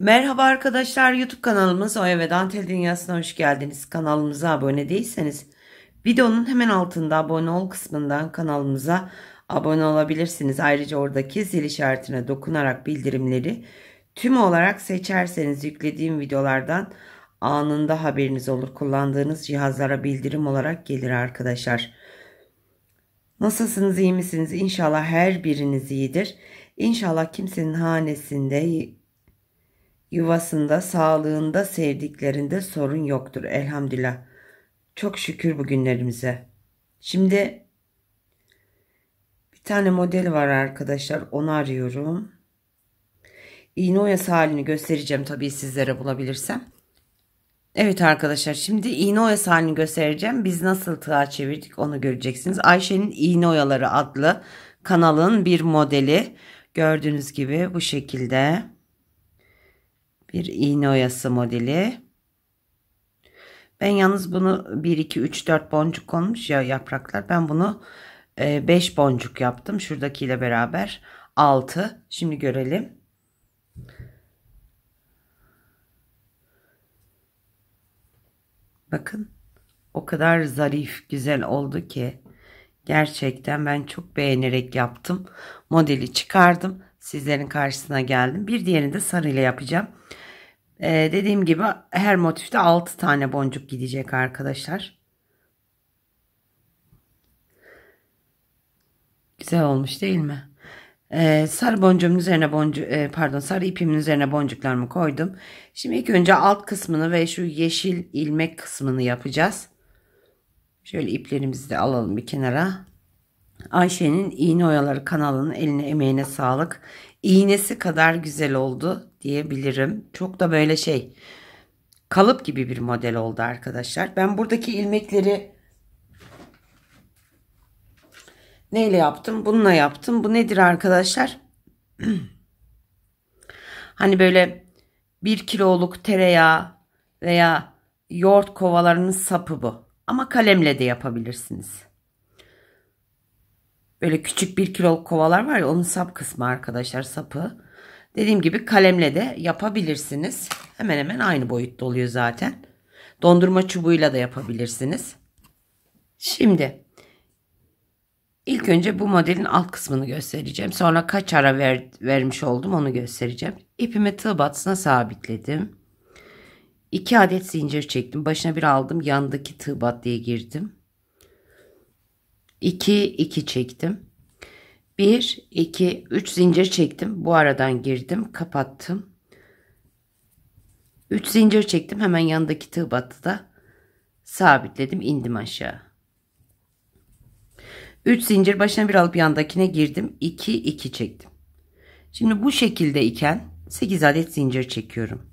Merhaba arkadaşlar YouTube kanalımız Oya ve Dantel Dünyası'na hoş geldiniz. Kanalımıza abone değilseniz videonun hemen altında abone ol kısmından kanalımıza abone olabilirsiniz. Ayrıca oradaki zil işaretine dokunarak bildirimleri tüm olarak seçerseniz yüklediğim videolardan anında haberiniz olur. Kullandığınız cihazlara bildirim olarak gelir arkadaşlar. Nasılsınız iyi misiniz? İnşallah her biriniz iyidir. İnşallah kimsenin hanesinde Yuvasında, sağlığında, sevdiklerinde sorun yoktur elhamdülillah. Çok şükür bugünlerimize. Şimdi bir tane model var arkadaşlar. Onu arıyorum. İğne oyası halini göstereceğim tabii sizlere bulabilirsem. Evet arkadaşlar şimdi iğne oyası halini göstereceğim. Biz nasıl tığa çevirdik onu göreceksiniz. Ayşe'nin iğne oyaları adlı kanalın bir modeli. Gördüğünüz gibi bu şekilde. Bir iğne oyası modeli. Ben yalnız bunu 1, 2, 3, 4 boncuk olmuş ya yapraklar. Ben bunu 5 e, boncuk yaptım. Şuradakiyle beraber 6. Şimdi görelim. Bakın o kadar zarif güzel oldu ki gerçekten ben çok beğenerek yaptım. Modeli çıkardım. Sizlerin karşısına geldim. Bir diğerini de sarıyla yapacağım. Ee, dediğim gibi her motifte 6 tane boncuk gidecek arkadaşlar. Güzel olmuş değil mi? Ee, sarı boncuğumun üzerine boncuk e, pardon sarı ipimin üzerine boncuklarımı koydum. Şimdi ilk önce alt kısmını ve şu yeşil ilmek kısmını yapacağız. Şöyle iplerimizi de alalım bir kenara. Ayşe'nin iğne oyaları kanalının eline emeğine sağlık iğnesi kadar güzel oldu diyebilirim. Çok da böyle şey kalıp gibi bir model oldu arkadaşlar. Ben buradaki ilmekleri neyle yaptım? Bununla yaptım. Bu nedir arkadaşlar? hani böyle bir kiloluk tereyağı veya yoğurt kovalarının sapı bu. Ama kalemle de yapabilirsiniz böyle küçük bir kiloluk kovalar var ya onun sap kısmı arkadaşlar sapı. Dediğim gibi kalemle de yapabilirsiniz. Hemen hemen aynı boyutta oluyor zaten. Dondurma çubuğuyla da yapabilirsiniz. Şimdi ilk önce bu modelin alt kısmını göstereceğim. Sonra kaç ara ver, vermiş oldum onu göstereceğim. İpimi tığ batısına sabitledim. 2 adet zincir çektim. Başına bir aldım. Yandaki tığ bat diye girdim. 2 2 çektim. 1 2 3 zincir çektim. Bu aradan girdim, kapattım. 3 zincir çektim. Hemen yanındaki tığ battı da sabitledim, indim aşağı. 3 zincir başına bir alıp yandakine girdim. 2 2 çektim. Şimdi bu şekilde iken 8 adet zincir çekiyorum.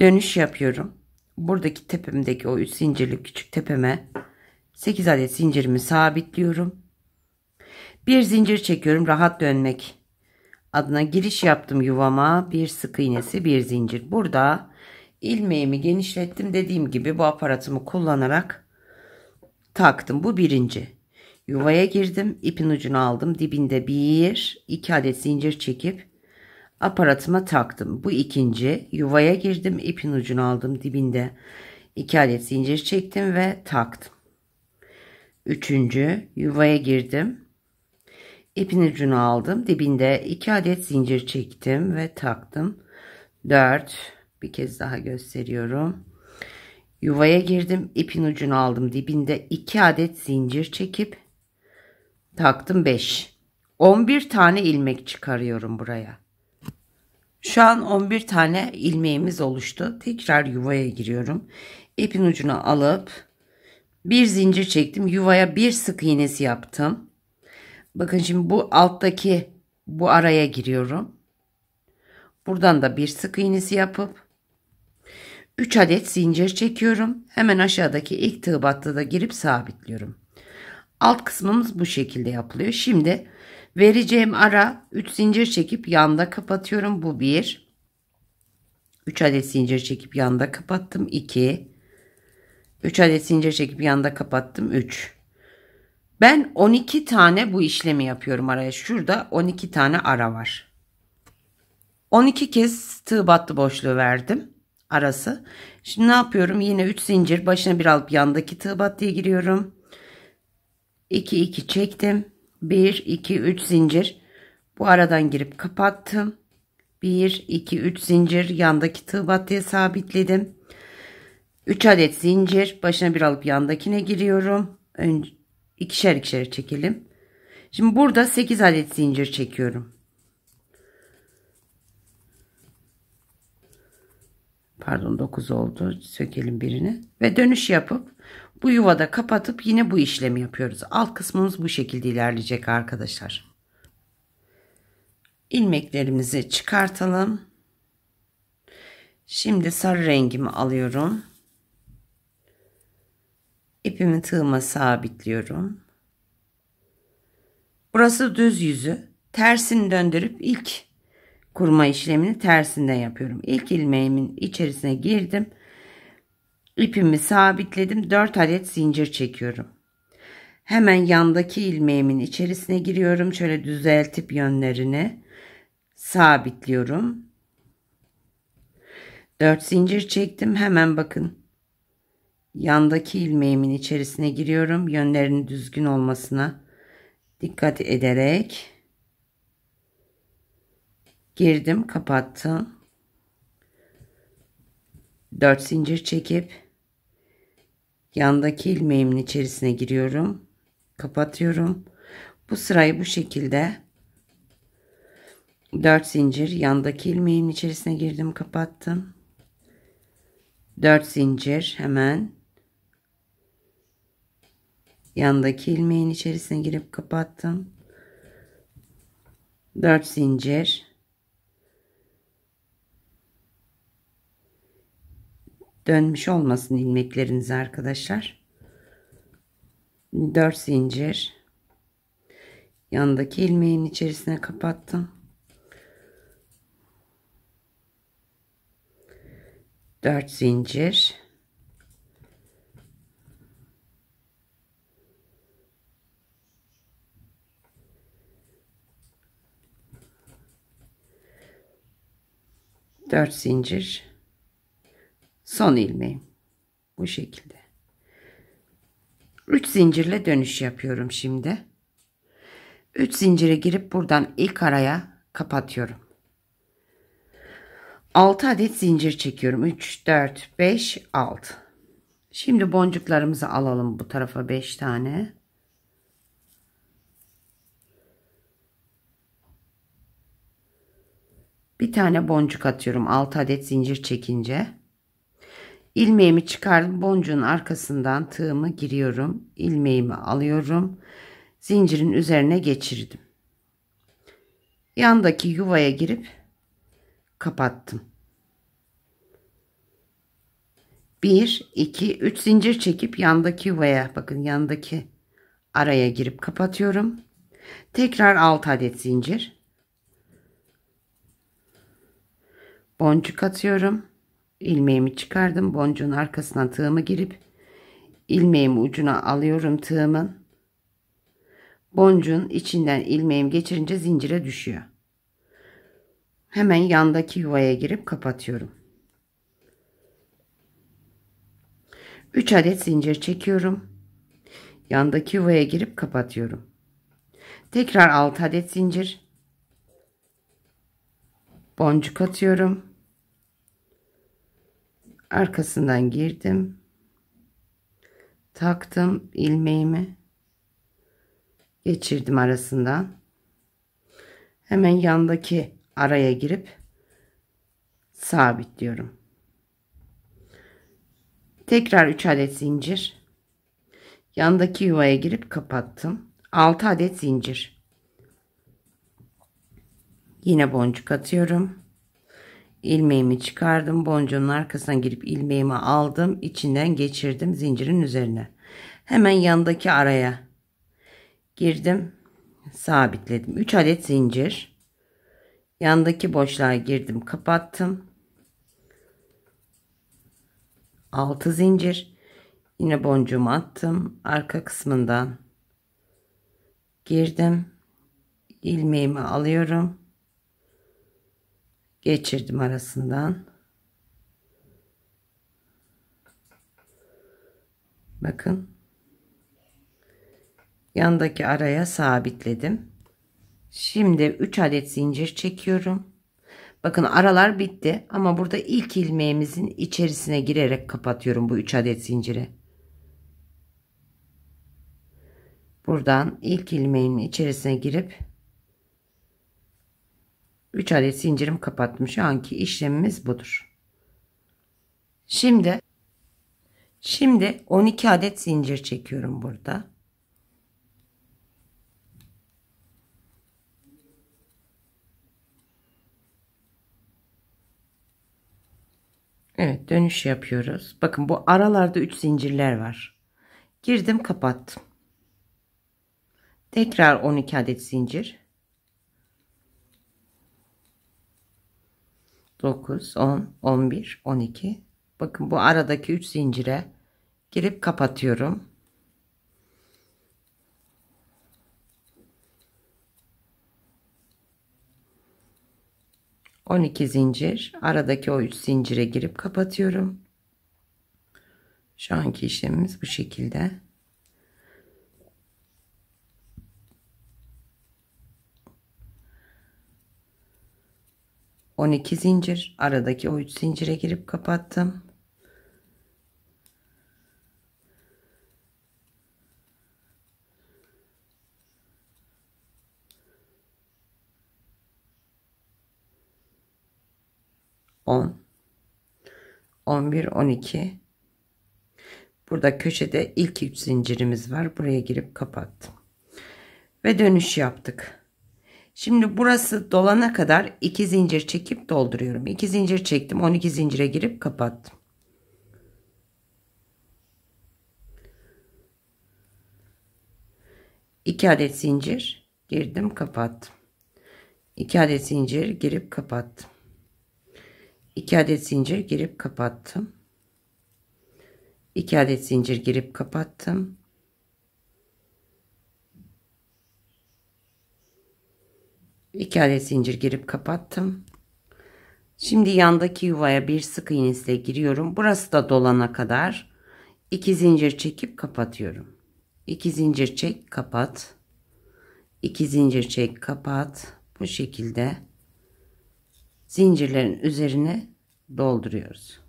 Dönüş yapıyorum buradaki tepemdeki o 3 zincirli küçük tepeme 8 adet zincirimi sabitliyorum. Bir zincir çekiyorum rahat dönmek adına giriş yaptım yuvama bir sık iğnesi bir zincir burada ilmeğimi genişlettim dediğim gibi bu aparatımı kullanarak taktım bu birinci yuvaya girdim ipin ucunu aldım dibinde bir iki adet zincir çekip Aparatıma taktım. Bu ikinci. Yuvaya girdim. ipin ucunu aldım dibinde. İki adet zincir çektim ve taktım. Üçüncü. Yuvaya girdim. İpin ucunu aldım. Dibinde iki adet zincir çektim ve taktım. Dört. Bir kez daha gösteriyorum. Yuvaya girdim. ipin ucunu aldım. Dibinde iki adet zincir çekip taktım 5. 11 tane ilmek çıkarıyorum buraya. Şu an 11 tane ilmeğimiz oluştu. Tekrar yuvaya giriyorum. İpin ucuna alıp bir zincir çektim. Yuvaya bir sık iğnesi yaptım. Bakın şimdi bu alttaki bu araya giriyorum. Buradan da bir sık iğnesi yapıp 3 adet zincir çekiyorum. Hemen aşağıdaki ilk tığ battı da girip sabitliyorum. Alt kısmımız bu şekilde yapılıyor. Şimdi Vereceğim ara 3 zincir çekip yanda kapatıyorum. Bu 1. 3 adet zincir çekip yanda kapattım. 2. 3 adet zincir çekip yanda kapattım. 3. Ben 12 tane bu işlemi yapıyorum araya. Şurada 12 tane ara var. 12 kez tığ battı boşluğu verdim arası. Şimdi ne yapıyorum? Yine 3 zincir başına bir alıp yandaki tığ battıya giriyorum. 2 2 çektim. 1 2 3 zincir bu aradan girip kapattım 1 2 3 zincir yandaki tığ battıya sabitledim 3 adet zincir başına bir alıp yandakine giriyorum Önce, ikişer ikişer çekelim şimdi burada 8 adet zincir çekiyorum pardon 9 oldu sökelim birini ve dönüş yapıp bu yuvada kapatıp yine bu işlemi yapıyoruz. Alt kısmımız bu şekilde ilerleyecek arkadaşlar. Ilmeklerimizi çıkartalım. Şimdi sarı rengimi alıyorum. İpimi tığıma sabitliyorum. Burası düz yüzü. Tersini döndürüp ilk kurma işlemini tersinden yapıyorum. İlk ilmeğimin içerisine girdim. İpimi sabitledim. 4 adet zincir çekiyorum. Hemen yandaki ilmeğimin içerisine giriyorum. Şöyle düzeltip yönlerini sabitliyorum. 4 zincir çektim. Hemen bakın. Yandaki ilmeğimin içerisine giriyorum. Yönlerinin düzgün olmasına dikkat ederek girdim, kapattım. 4 zincir çekip Yandaki ilmeğimin içerisine giriyorum. Kapatıyorum. Bu sırayı bu şekilde 4 zincir yandaki ilmeğin içerisine girdim kapattım 4 zincir hemen yandaki ilmeğin içerisine girip kapattım 4 zincir dönmüş olmasın ilmekleriniz arkadaşlar. 4 zincir Yanındaki ilmeğin içerisine kapattım. 4 zincir dört zincir son ilmeğim bu şekilde 3 zincirle dönüş yapıyorum şimdi 3 zincire girip buradan ilk araya kapatıyorum 6 adet zincir çekiyorum 3 4 5 6 şimdi boncuklarımızı alalım bu tarafa 5 tane bir tane boncuk atıyorum 6 adet zincir çekince ilmeğimi çıkardım boncuğun arkasından tığımı giriyorum ilmeğimi alıyorum zincirin üzerine geçirdim yandaki yuvaya girip kapattım 1 2 3 zincir çekip yandaki yuvaya bakın yandaki araya girip kapatıyorum tekrar 6 adet zincir boncuk atıyorum ilmeğimi çıkardım. Boncuğun arkasına tığımı girip ilmeğimi ucuna alıyorum tığımın. Boncuğun içinden ilmeğim geçirince zincire düşüyor. Hemen yandaki yuvaya girip kapatıyorum. 3 adet zincir çekiyorum. Yandaki yuvaya girip kapatıyorum. Tekrar 6 adet zincir. Boncuk atıyorum arkasından girdim taktım ilmeğimi geçirdim arasından hemen yandaki araya girip sabitliyorum tekrar 3 adet zincir yandaki yuvaya girip kapattım 6 adet zincir yine boncuk atıyorum ilmeğimi çıkardım. Boncuğun arkasına girip ilmeğimi aldım. içinden geçirdim zincirin üzerine. Hemen yanındaki araya girdim. Sabitledim. 3 adet zincir. Yandaki boşluğa girdim. Kapattım. 6 zincir. Yine boncuğumu attım. Arka kısmından girdim. ilmeğimi alıyorum geçirdim arasından. Bakın. Yandaki araya sabitledim. Şimdi 3 adet zincir çekiyorum. Bakın aralar bitti ama burada ilk ilmeğimizin içerisine girerek kapatıyorum bu 3 adet zinciri. Buradan ilk ilmeğin içerisine girip 3 adet zincirim kapattım. Şu anki işlemimiz budur. Şimdi şimdi 12 adet zincir çekiyorum burada. Evet dönüş yapıyoruz. Bakın bu aralarda 3 zincirler var. Girdim kapattım. Tekrar 12 adet zincir. 9, 10, 11, 12. Bakın bu aradaki 3 zincire girip kapatıyorum. On iki zincir aradaki o üç zincire girip kapatıyorum. Şu anki işlemimiz bu şekilde. 12 zincir aradaki o 3 zincire girip kapattım. On, 11, 12. Burada köşede ilk üç zincirimiz var. Buraya girip kapattım. Ve dönüş yaptık. Şimdi burası dolana kadar 2 zincir çekip dolduruyorum. 2 zincir çektim. 12 zincire girip kapattım. İki adet zincir girdim kapattım. İki adet zincir girip kapattım. İki adet zincir girip kapattım. İki adet zincir girip kapattım. 2 adet zincir girip kapattım. Şimdi yandaki yuvaya bir sık iğnesle giriyorum. Burası da dolana kadar 2 zincir çekip kapatıyorum. 2 zincir çek, kapat. 2 zincir çek, kapat. Bu şekilde zincirlerin üzerine dolduruyoruz.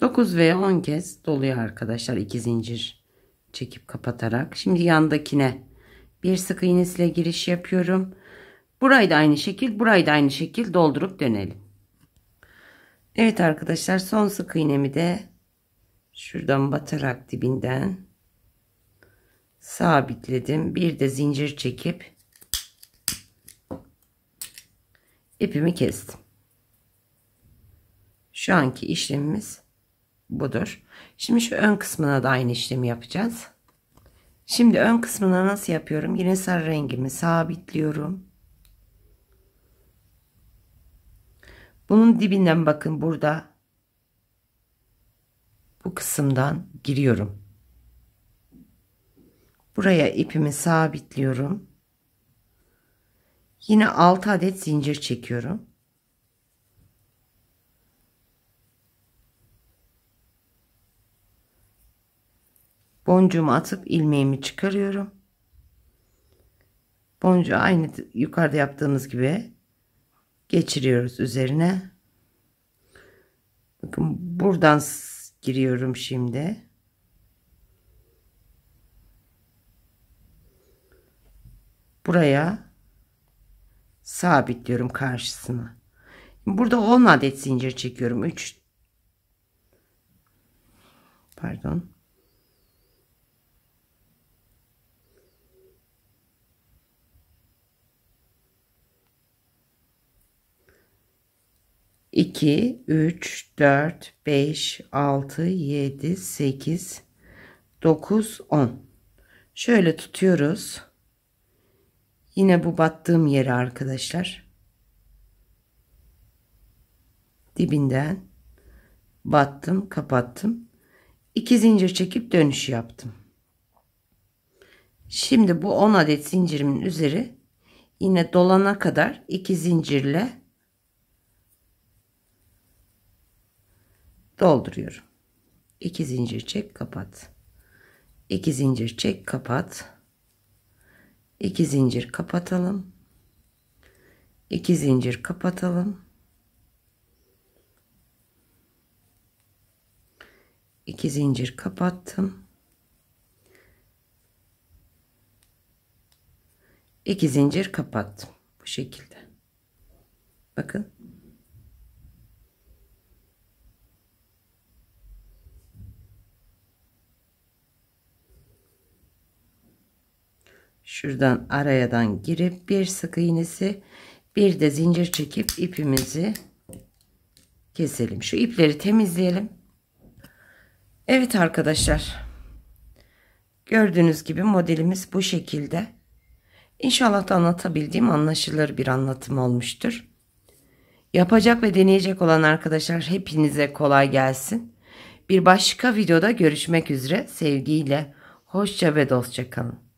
9 veya 10 kez doluyor arkadaşlar 2 zincir çekip kapatarak. Şimdi yandakine bir sık iğnesiyle giriş yapıyorum. Burayı da aynı şekil, burayı da aynı şekil doldurup dönelim. Evet arkadaşlar son sık iğnemi de şuradan batarak dibinden sabitledim. Bir de zincir çekip ipimi kestim. Şu anki işlemimiz budur. Şimdi şu ön kısmına da aynı işlemi yapacağız. Şimdi ön kısmına nasıl yapıyorum? Yine sarı rengimi sabitliyorum. Bunun dibinden bakın burada bu kısımdan giriyorum. Buraya ipimi sabitliyorum. Yine 6 adet zincir çekiyorum. boncuğumu atıp ilmeğimi çıkarıyorum. Boncuğu aynı yukarıda yaptığımız gibi geçiriyoruz üzerine. Bakın buradan giriyorum şimdi. Buraya sabitliyorum karşısını. Burada 10 adet zincir çekiyorum. 3 Pardon. 2, 3, 4, 5, 6, 7, 8, 9, 10. Şöyle tutuyoruz. Yine bu battığım yeri arkadaşlar. Dibinden battım, kapattım. 2 zincir çekip dönüş yaptım. Şimdi bu 10 adet zincirimin üzeri yine dolana kadar 2 zincirle dolduruyorum. 2 zincir çek kapat. 2 zincir çek kapat. 2 zincir kapatalım. 2 zincir kapatalım. 2 zincir kapattım. 2 zincir kapattım bu şekilde. Bakın şuradan arayadan girip bir sık iğnesi bir de zincir çekip ipimizi keselim. Şu ipleri temizleyelim. Evet arkadaşlar. Gördüğünüz gibi modelimiz bu şekilde. İnşallah da anlatabildiğim anlaşılır bir anlatım olmuştur. Yapacak ve deneyecek olan arkadaşlar hepinize kolay gelsin. Bir başka videoda görüşmek üzere. Sevgiyle, hoşça ve dostça kalın.